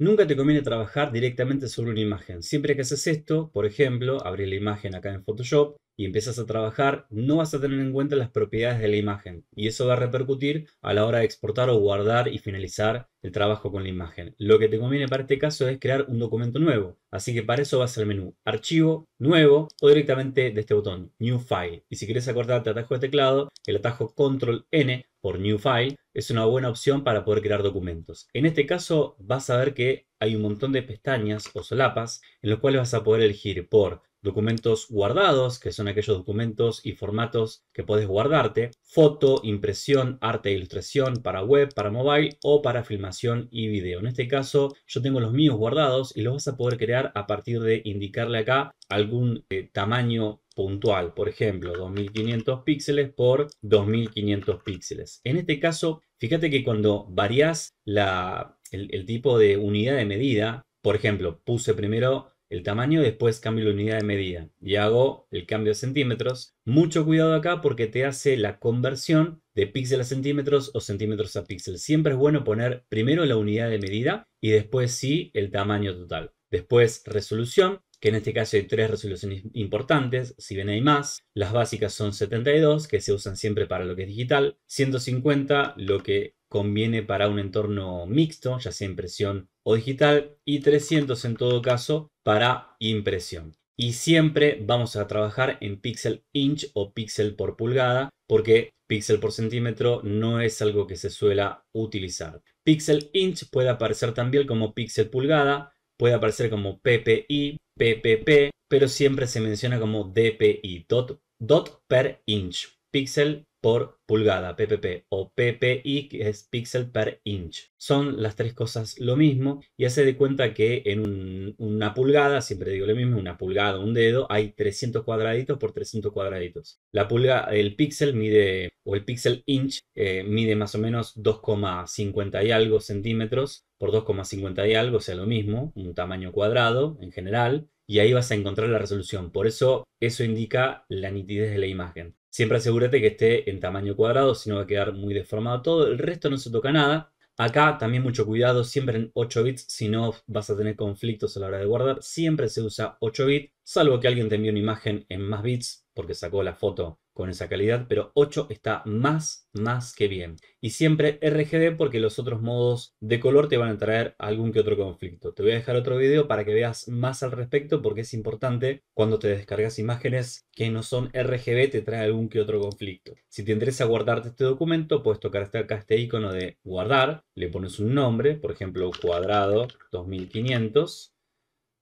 Nunca te conviene trabajar directamente sobre una imagen. Siempre que haces esto, por ejemplo, abrir la imagen acá en Photoshop y empiezas a trabajar, no vas a tener en cuenta las propiedades de la imagen y eso va a repercutir a la hora de exportar o guardar y finalizar el trabajo con la imagen. Lo que te conviene para este caso es crear un documento nuevo, así que para eso vas al menú Archivo, Nuevo o directamente de este botón New File. Y si quieres acordarte atajo de teclado, el atajo Control N por New File es una buena opción para poder crear documentos. En este caso vas a ver que hay un montón de pestañas o solapas en los cuales vas a poder elegir por documentos guardados, que son aquellos documentos y formatos que puedes guardarte, foto, impresión, arte e ilustración para web, para mobile o para filmación y video. En este caso yo tengo los míos guardados y los vas a poder crear a partir de indicarle acá algún eh, tamaño puntual, por ejemplo 2500 píxeles por 2500 píxeles. En este caso, fíjate que cuando varias la, el tipo de unidad de medida, por ejemplo, puse primero el tamaño, después cambio la unidad de medida y hago el cambio de centímetros. Mucho cuidado acá porque te hace la conversión de píxel a centímetros o centímetros a píxel. Siempre es bueno poner primero la unidad de medida y después sí el tamaño total. Después resolución, que en este caso hay tres resoluciones importantes, si bien hay más. Las básicas son 72, que se usan siempre para lo que es digital. 150, lo que conviene para un entorno mixto, ya sea impresión o digital y 300 en todo caso para impresión. Y siempre vamos a trabajar en pixel inch o pixel por pulgada porque pixel por centímetro no es algo que se suela utilizar. pixel inch puede aparecer también como pixel pulgada, puede aparecer como PPI, PPP, pero siempre se menciona como DPI, dot, dot per inch, pixel por pulgada, PPP, o PPI, que es pixel per inch. Son las tres cosas lo mismo y hace de cuenta que en una pulgada, siempre digo lo mismo, una pulgada, un dedo, hay 300 cuadraditos por 300 cuadraditos. La pulga, el pixel mide, o el pixel inch, eh, mide más o menos 2,50 y algo centímetros por 2,50 y algo, o sea, lo mismo, un tamaño cuadrado en general, y ahí vas a encontrar la resolución. Por eso eso indica la nitidez de la imagen. Siempre asegúrate que esté en tamaño cuadrado, si no va a quedar muy deformado todo. El resto no se toca nada. Acá también mucho cuidado, siempre en 8 bits, si no vas a tener conflictos a la hora de guardar. Siempre se usa 8 bits, salvo que alguien te envíe una imagen en más bits porque sacó la foto con esa calidad, pero 8 está más, más que bien. Y siempre RGB porque los otros modos de color te van a traer algún que otro conflicto. Te voy a dejar otro video para que veas más al respecto porque es importante cuando te descargas imágenes que no son RGB te trae algún que otro conflicto. Si te interesa guardarte este documento, puedes tocar hasta acá este icono de guardar, le pones un nombre, por ejemplo cuadrado 2500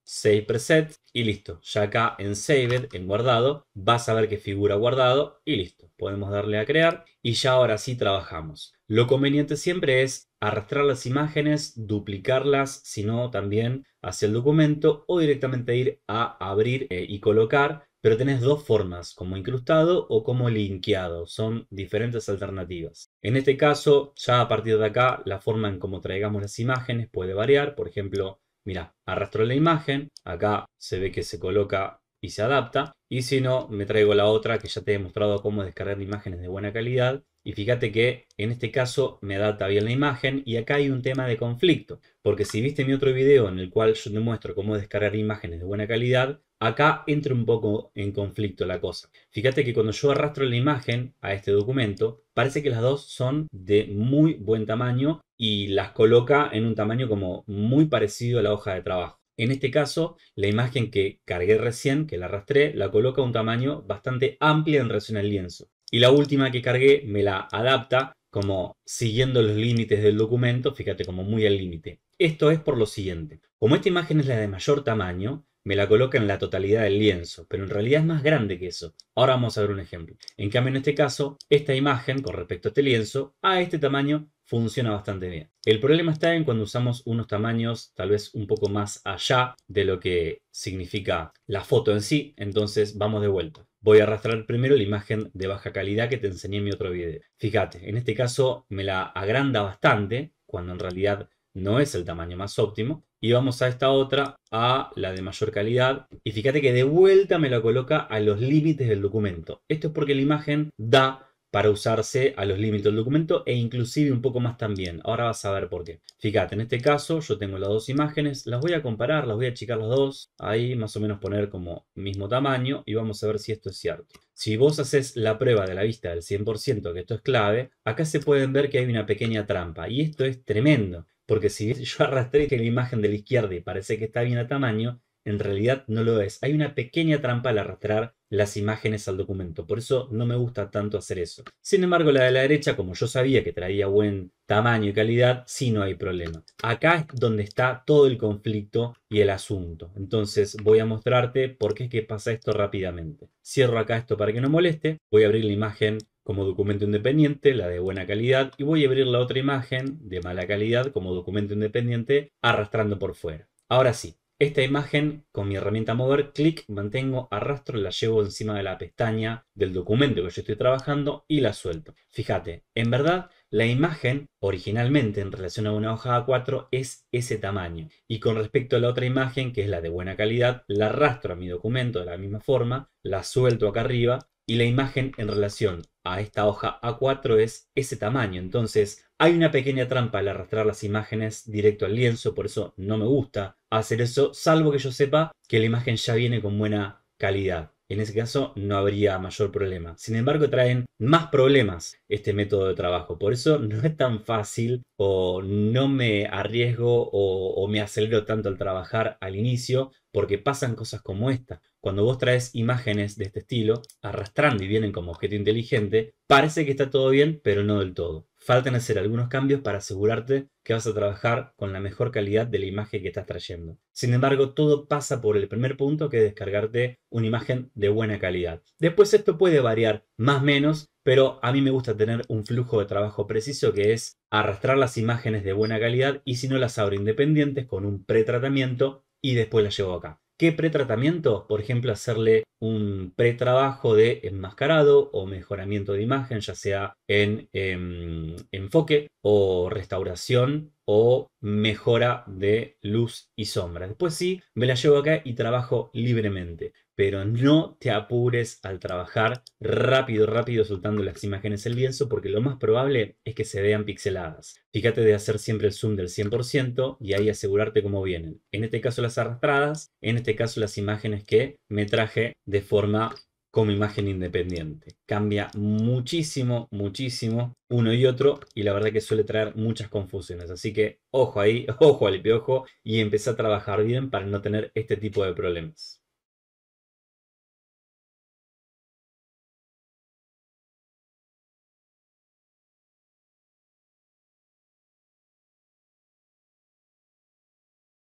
save preset y listo. Ya acá en saved, en guardado, vas a ver que figura guardado y listo. Podemos darle a crear y ya ahora sí trabajamos. Lo conveniente siempre es arrastrar las imágenes, duplicarlas, si no también hacia el documento o directamente ir a abrir eh, y colocar pero tenés dos formas, como incrustado o como linkeado, son diferentes alternativas. En este caso, ya a partir de acá, la forma en cómo traigamos las imágenes puede variar, por ejemplo, Mira, arrastro la imagen, acá se ve que se coloca y se adapta. Y si no, me traigo la otra que ya te he mostrado cómo descargar imágenes de buena calidad. Y fíjate que en este caso me adapta bien la imagen y acá hay un tema de conflicto. Porque si viste mi otro video en el cual yo te muestro cómo descargar imágenes de buena calidad, acá entra un poco en conflicto la cosa. Fíjate que cuando yo arrastro la imagen a este documento, parece que las dos son de muy buen tamaño y las coloca en un tamaño como muy parecido a la hoja de trabajo. En este caso, la imagen que cargué recién, que la arrastré, la coloca a un tamaño bastante amplio en relación al lienzo. Y la última que cargué me la adapta como siguiendo los límites del documento, fíjate como muy al límite. Esto es por lo siguiente, como esta imagen es la de mayor tamaño, me la coloca en la totalidad del lienzo, pero en realidad es más grande que eso. Ahora vamos a ver un ejemplo. En cambio, en este caso, esta imagen con respecto a este lienzo, a este tamaño, funciona bastante bien. El problema está en cuando usamos unos tamaños tal vez un poco más allá de lo que significa la foto en sí, entonces vamos de vuelta. Voy a arrastrar primero la imagen de baja calidad que te enseñé en mi otro video. Fíjate, en este caso me la agranda bastante, cuando en realidad no es el tamaño más óptimo, y vamos a esta otra, a la de mayor calidad. Y fíjate que de vuelta me la coloca a los límites del documento. Esto es porque la imagen da para usarse a los límites del documento e inclusive un poco más también. Ahora vas a ver por qué. Fíjate, en este caso yo tengo las dos imágenes, las voy a comparar, las voy a achicar las dos, ahí más o menos poner como mismo tamaño y vamos a ver si esto es cierto. Si vos haces la prueba de la vista del 100%, que esto es clave, acá se pueden ver que hay una pequeña trampa y esto es tremendo porque si yo arrastré que la imagen de la izquierda y parece que está bien a tamaño, en realidad no lo es. Hay una pequeña trampa al arrastrar las imágenes al documento, por eso no me gusta tanto hacer eso. Sin embargo, la de la derecha, como yo sabía que traía buen tamaño y calidad, sí no hay problema. Acá es donde está todo el conflicto y el asunto. Entonces voy a mostrarte por qué es que pasa esto rápidamente. Cierro acá esto para que no moleste. Voy a abrir la imagen como documento independiente, la de buena calidad, y voy a abrir la otra imagen de mala calidad como documento independiente arrastrando por fuera. Ahora sí, esta imagen con mi herramienta mover, clic, mantengo, arrastro, la llevo encima de la pestaña del documento que yo estoy trabajando y la suelto. Fíjate, en verdad la imagen originalmente en relación a una hoja A4 es ese tamaño. Y con respecto a la otra imagen, que es la de buena calidad, la arrastro a mi documento de la misma forma, la suelto acá arriba y la imagen en relación a esta hoja A4 es ese tamaño. Entonces hay una pequeña trampa al arrastrar las imágenes directo al lienzo, por eso no me gusta hacer eso, salvo que yo sepa que la imagen ya viene con buena calidad en ese caso no habría mayor problema. Sin embargo, traen más problemas este método de trabajo. Por eso no es tan fácil o no me arriesgo o, me acelero tanto al trabajar al inicio porque pasan cosas como esta. Cuando vos traes imágenes de este estilo, arrastrando y vienen como objeto inteligente, parece que está todo bien, pero no del todo faltan hacer algunos cambios para asegurarte que vas a trabajar con la mejor calidad de la imagen que estás trayendo. Sin embargo, todo pasa por el primer punto que es descargarte una imagen de buena calidad. Después esto puede variar más o menos, pero a mí me gusta tener un flujo de trabajo preciso que es arrastrar las imágenes de buena calidad y si no las abro independientes con un pretratamiento y después las llevo acá. ¿Qué pretratamiento? Por ejemplo, hacerle un pretrabajo de enmascarado o mejoramiento de imagen, ya sea en, em, enfoque o restauración o mejora de luz y sombra. Después sí, me la llevo acá y trabajo libremente pero no te apures al trabajar rápido, rápido soltando las imágenes el lienzo, porque lo más probable es que se vean pixeladas. Fíjate de hacer siempre el zoom del 100% y ahí asegurarte cómo vienen. En este caso las arrastradas, en este caso las imágenes que me traje de forma como imagen independiente. Cambia muchísimo, muchísimo uno y otro y la verdad que suele traer muchas confusiones. Así que ojo ahí, ojo al piojo y empecé a trabajar bien para no tener este tipo de problemas.